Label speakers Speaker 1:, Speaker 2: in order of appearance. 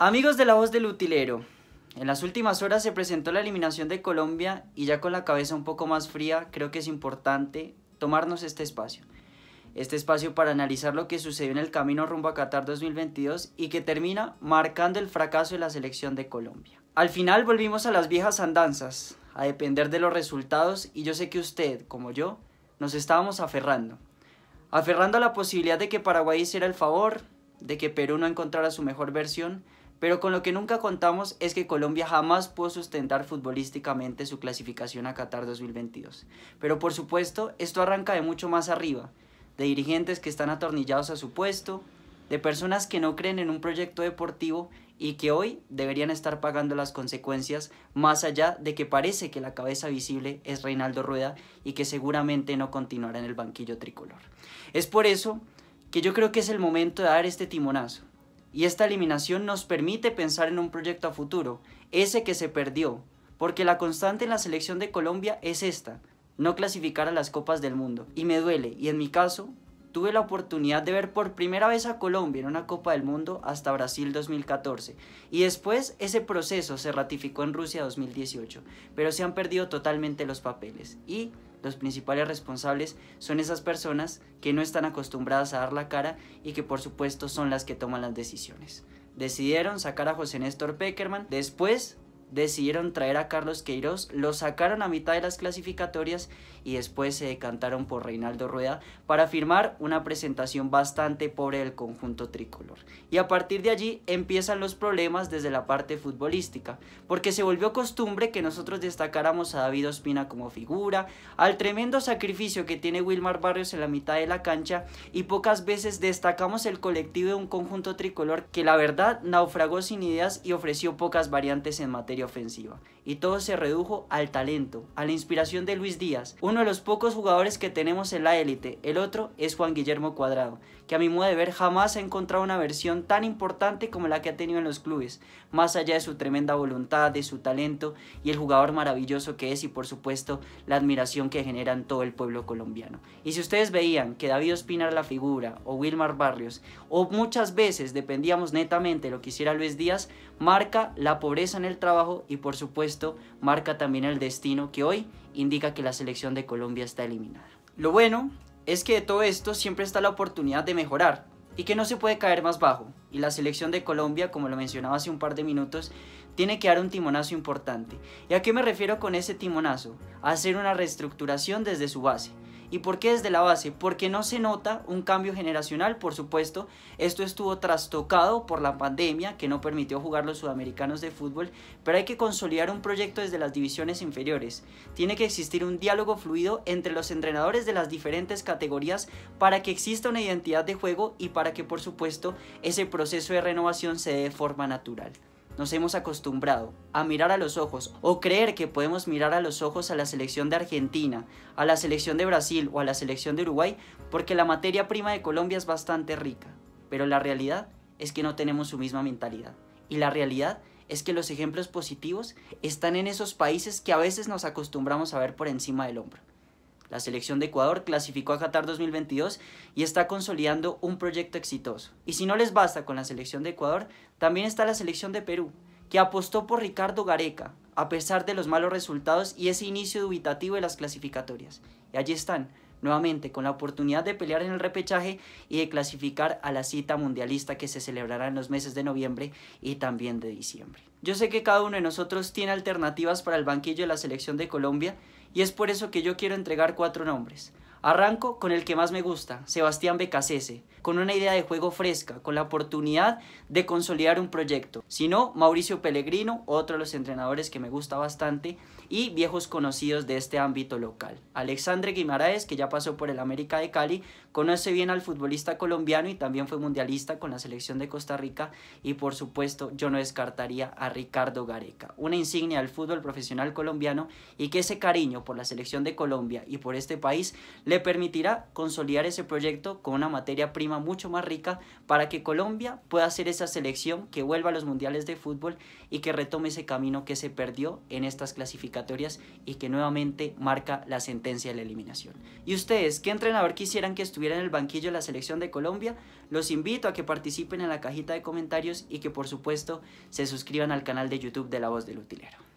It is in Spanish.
Speaker 1: Amigos de la voz del utilero, en las últimas horas se presentó la eliminación de Colombia y ya con la cabeza un poco más fría creo que es importante tomarnos este espacio. Este espacio para analizar lo que sucedió en el camino rumbo a Qatar 2022 y que termina marcando el fracaso de la selección de Colombia. Al final volvimos a las viejas andanzas, a depender de los resultados y yo sé que usted, como yo, nos estábamos aferrando. Aferrando a la posibilidad de que Paraguay hiciera el favor, de que Perú no encontrara su mejor versión, pero con lo que nunca contamos es que Colombia jamás pudo sustentar futbolísticamente su clasificación a Qatar 2022. Pero por supuesto, esto arranca de mucho más arriba, de dirigentes que están atornillados a su puesto, de personas que no creen en un proyecto deportivo y que hoy deberían estar pagando las consecuencias, más allá de que parece que la cabeza visible es Reinaldo Rueda y que seguramente no continuará en el banquillo tricolor. Es por eso que yo creo que es el momento de dar este timonazo, y esta eliminación nos permite pensar en un proyecto a futuro, ese que se perdió, porque la constante en la selección de Colombia es esta, no clasificar a las Copas del Mundo. Y me duele, y en mi caso, tuve la oportunidad de ver por primera vez a Colombia en una Copa del Mundo hasta Brasil 2014. Y después ese proceso se ratificó en Rusia 2018, pero se han perdido totalmente los papeles. Y los principales responsables son esas personas que no están acostumbradas a dar la cara y que por supuesto son las que toman las decisiones. Decidieron sacar a José Néstor Peckerman después decidieron traer a Carlos Queiroz, lo sacaron a mitad de las clasificatorias y después se decantaron por Reinaldo Rueda para firmar una presentación bastante pobre del conjunto tricolor. Y a partir de allí empiezan los problemas desde la parte futbolística, porque se volvió costumbre que nosotros destacáramos a David Ospina como figura, al tremendo sacrificio que tiene Wilmar Barrios en la mitad de la cancha y pocas veces destacamos el colectivo de un conjunto tricolor que la verdad naufragó sin ideas y ofreció pocas variantes en materia ofensiva. Y todo se redujo al talento, a la inspiración de Luis Díaz, uno de los pocos jugadores que tenemos en la élite. El otro es Juan Guillermo Cuadrado, que a mi modo de ver jamás ha encontrado una versión tan importante como la que ha tenido en los clubes, más allá de su tremenda voluntad, de su talento y el jugador maravilloso que es y por supuesto la admiración que genera en todo el pueblo colombiano. Y si ustedes veían que David Ospina la figura o Wilmar Barrios o muchas veces dependíamos netamente de lo que hiciera Luis Díaz, marca la pobreza en el trabajo y por supuesto marca también el destino que hoy indica que la selección de Colombia está eliminada. Lo bueno es que de todo esto siempre está la oportunidad de mejorar y que no se puede caer más bajo. Y la selección de Colombia, como lo mencionaba hace un par de minutos, tiene que dar un timonazo importante. ¿Y a qué me refiero con ese timonazo? A hacer una reestructuración desde su base. ¿Y por qué desde la base? Porque no se nota un cambio generacional, por supuesto. Esto estuvo trastocado por la pandemia que no permitió jugar los sudamericanos de fútbol, pero hay que consolidar un proyecto desde las divisiones inferiores. Tiene que existir un diálogo fluido entre los entrenadores de las diferentes categorías para que exista una identidad de juego y para que, por supuesto, ese proceso de renovación se dé de forma natural nos hemos acostumbrado a mirar a los ojos o creer que podemos mirar a los ojos a la selección de Argentina, a la selección de Brasil o a la selección de Uruguay porque la materia prima de Colombia es bastante rica. Pero la realidad es que no tenemos su misma mentalidad. Y la realidad es que los ejemplos positivos están en esos países que a veces nos acostumbramos a ver por encima del hombro. La selección de Ecuador clasificó a Qatar 2022 y está consolidando un proyecto exitoso. Y si no les basta con la selección de Ecuador, también está la selección de Perú, que apostó por Ricardo Gareca, a pesar de los malos resultados y ese inicio dubitativo de las clasificatorias. Y allí están, nuevamente con la oportunidad de pelear en el repechaje y de clasificar a la cita mundialista que se celebrará en los meses de noviembre y también de diciembre. Yo sé que cada uno de nosotros tiene alternativas para el banquillo de la selección de Colombia, y es por eso que yo quiero entregar cuatro nombres. Arranco con el que más me gusta, Sebastián Becasese, con una idea de juego fresca, con la oportunidad de consolidar un proyecto. Si no, Mauricio Pellegrino, otro de los entrenadores que me gusta bastante, y viejos conocidos de este ámbito local. Alexandre Guimaraes, que ya pasó por el América de Cali, conoce bien al futbolista colombiano y también fue mundialista con la selección de Costa Rica, y por supuesto yo no descartaría a Ricardo Gareca, una insignia del fútbol profesional colombiano y que ese cariño por la selección de Colombia y por este país le permitirá consolidar ese proyecto con una materia prima mucho más rica para que Colombia pueda hacer esa selección que vuelva a los mundiales de fútbol y que retome ese camino que se perdió en estas clasificatorias y que nuevamente marca la sentencia de la eliminación. ¿Y ustedes qué entrenador quisieran que estuviera en el banquillo de la selección de Colombia? Los invito a que participen en la cajita de comentarios y que por supuesto se suscriban al canal de YouTube de La Voz del Utilero.